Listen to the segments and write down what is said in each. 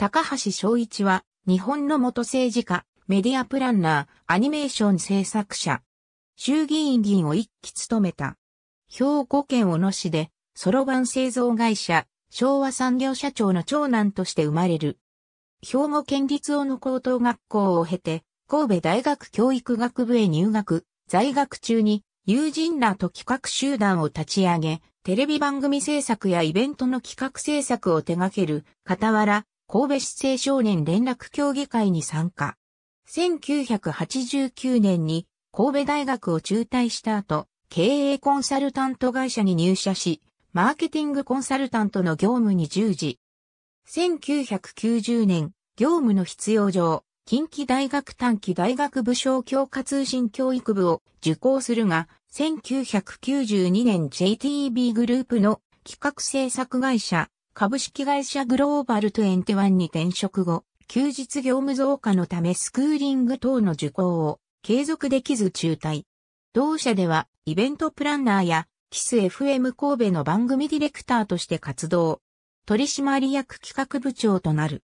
高橋昭一は、日本の元政治家、メディアプランナー、アニメーション制作者。衆議院議員を一期務めた。兵庫県小野市で、ソロばン製造会社、昭和産業社長の長男として生まれる。兵庫県立小野高等学校を経て、神戸大学教育学部へ入学、在学中に友人らと企画集団を立ち上げ、テレビ番組制作やイベントの企画制作を手掛ける、傍ら、神戸市青少年連絡協議会に参加。1989年に神戸大学を中退した後、経営コンサルタント会社に入社し、マーケティングコンサルタントの業務に従事。1990年、業務の必要上、近畿大学短期大学部商教科通信教育部を受講するが、1992年 JTB グループの企画制作会社株式会社グローバルトエンテワンに転職後、休日業務増加のためスクーリング等の受講を継続できず中退。同社ではイベントプランナーやキス FM 神戸の番組ディレクターとして活動。取締役企画部長となる。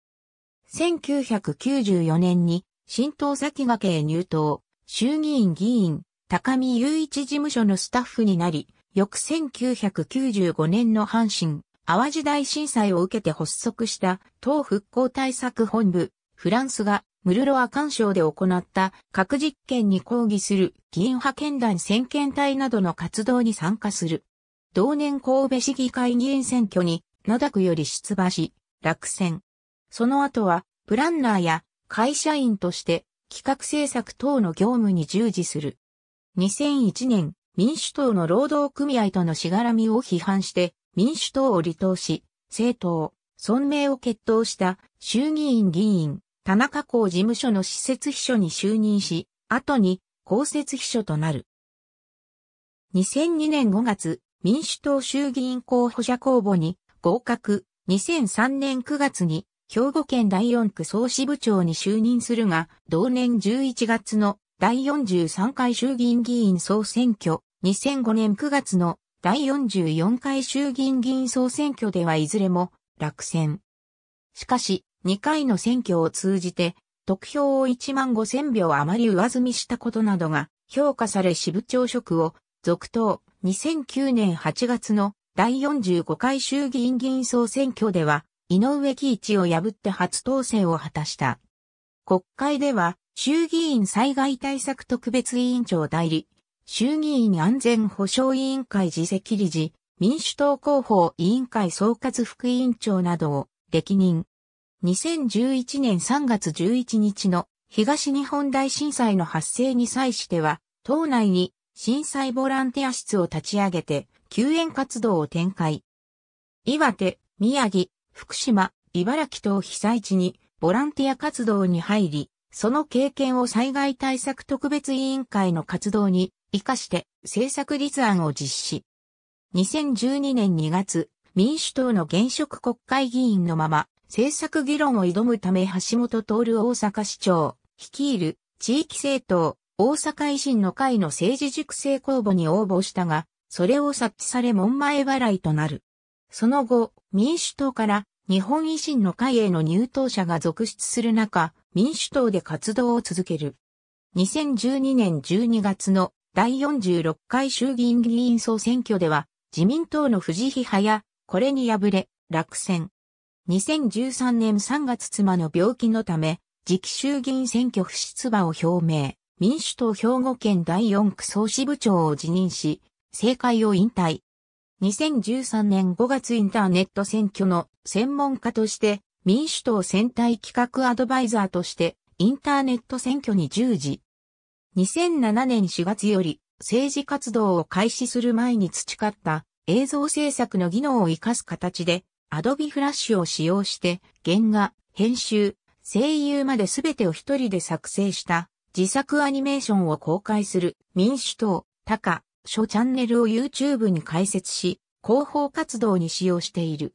1994年に新党先駆けへ入党、衆議院議員、高見雄一事務所のスタッフになり、翌1995年の阪神、淡路大震災を受けて発足した党復興対策本部、フランスがムルロア干渉で行った核実験に抗議する議員派遣団先遣隊などの活動に参加する。同年神戸市議会議員選挙に野田区より出馬し、落選。その後は、プランナーや会社員として企画政策等の業務に従事する。2001年、民主党の労働組合とのしがらみを批判して、民主党を離党し、政党、存名を決闘した衆議院議員、田中公事務所の施設秘書に就任し、後に公設秘書となる。2002年5月、民主党衆議院候補者公募に合格、2003年9月に兵庫県第四区総支部長に就任するが、同年11月の第43回衆議院議員総選挙、2005年9月の第44回衆議院議員総選挙ではいずれも落選。しかし、2回の選挙を通じて、得票を1万5千票余り上積みしたことなどが評価され支部長職を続投2009年8月の第45回衆議院議員総選挙では井上貴一を破って初当選を果たした。国会では衆議院災害対策特別委員長代理衆議院安全保障委員会次席理事、民主党広報委員会総括副委員長などを歴任。2011年3月11日の東日本大震災の発生に際しては、党内に震災ボランティア室を立ち上げて救援活動を展開。岩手、宮城、福島、茨城等被災地にボランティア活動に入り、その経験を災害対策特別委員会の活動に生かして政策立案を実施。2012年2月、民主党の現職国会議員のまま、政策議論を挑むため橋本徹大阪市長、率いる地域政党、大阪維新の会の政治塾成公募に応募したが、それを察知され門前払いとなる。その後、民主党から日本維新の会への入党者が続出する中、民主党で活動を続ける。2012年12月の第46回衆議院議員総選挙では、自民党の藤批派や、これに敗れ、落選。2013年3月妻の病気のため、次期衆議院選挙不出馬を表明、民主党兵庫県第4区総支部長を辞任し、政界を引退。2013年5月インターネット選挙の専門家として、民主党選対企画アドバイザーとして、インターネット選挙に従事。2007年4月より政治活動を開始する前に培った映像制作の技能を活かす形で Adobe Flash を使用して原画、編集、声優まで全てを一人で作成した自作アニメーションを公開する民主党、タカ、諸チャンネルを YouTube に開設し、広報活動に使用している。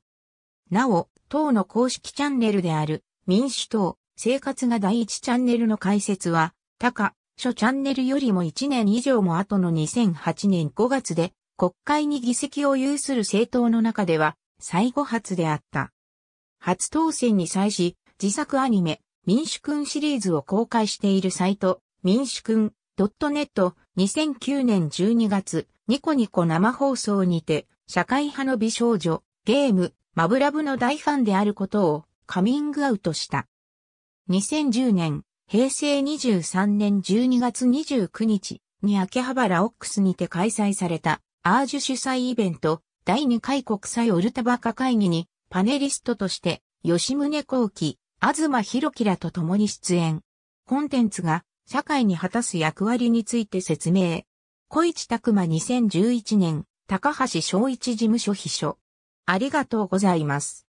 なお、党の公式チャンネルである民主党、生活が第一チャンネルの開設は、タカ、初チャンネルよりも1年以上も後の2008年5月で国会に議席を有する政党の中では最後発であった。初当選に際し自作アニメ民主君シリーズを公開しているサイト民主君 .net 2009年12月ニコニコ生放送にて社会派の美少女ゲームマブラブの大ファンであることをカミングアウトした。2010年平成23年12月29日に秋葉原オックスにて開催されたアージュ主催イベント第2回国際オルタバカ会議にパネリストとして吉宗幸喜、東博樹らと共に出演。コンテンツが社会に果たす役割について説明。小市拓馬2011年、高橋昭一事務所秘書。ありがとうございます。